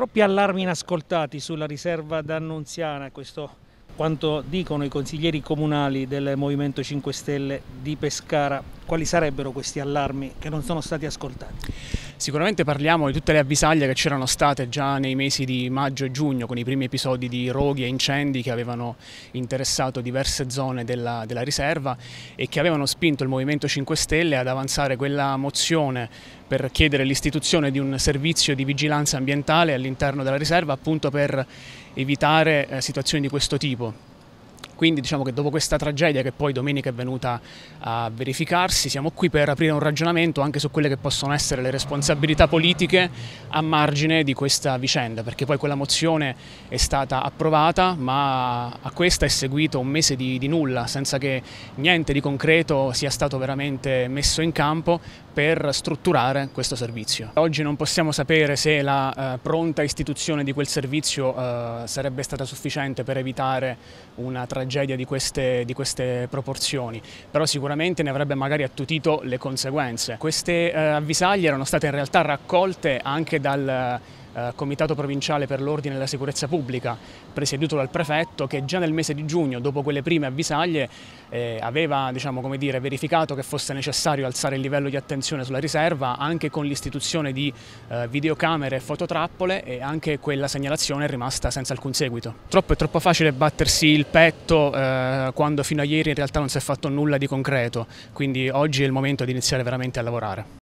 Troppi allarmi inascoltati sulla riserva d'Annunziana, questo quanto dicono i consiglieri comunali del Movimento 5 Stelle di Pescara. Quali sarebbero questi allarmi che non sono stati ascoltati? Sicuramente parliamo di tutte le avvisaglie che c'erano state già nei mesi di maggio e giugno con i primi episodi di roghi e incendi che avevano interessato diverse zone della, della riserva e che avevano spinto il Movimento 5 Stelle ad avanzare quella mozione per chiedere l'istituzione di un servizio di vigilanza ambientale all'interno della riserva appunto per evitare eh, situazioni di questo tipo. Quindi diciamo che dopo questa tragedia che poi domenica è venuta a verificarsi, siamo qui per aprire un ragionamento anche su quelle che possono essere le responsabilità politiche a margine di questa vicenda, perché poi quella mozione è stata approvata, ma a questa è seguito un mese di, di nulla, senza che niente di concreto sia stato veramente messo in campo per strutturare questo servizio. Oggi non possiamo sapere se la eh, pronta istituzione di quel servizio eh, sarebbe stata sufficiente per evitare una tragedia tragedia di queste, di queste proporzioni, però sicuramente ne avrebbe magari attutito le conseguenze. Queste eh, avvisaglie erano state in realtà raccolte anche dal eh, Comitato Provinciale per l'Ordine e la Sicurezza Pubblica, presieduto dal prefetto, che già nel mese di giugno, dopo quelle prime avvisaglie, eh, aveva diciamo, dire, verificato che fosse necessario alzare il livello di attenzione sulla riserva, anche con l'istituzione di eh, videocamere e fototrappole e anche quella segnalazione è rimasta senza alcun seguito. Troppo è troppo facile battersi il petto eh, quando fino a ieri in realtà non si è fatto nulla di concreto, quindi oggi è il momento di iniziare veramente a lavorare.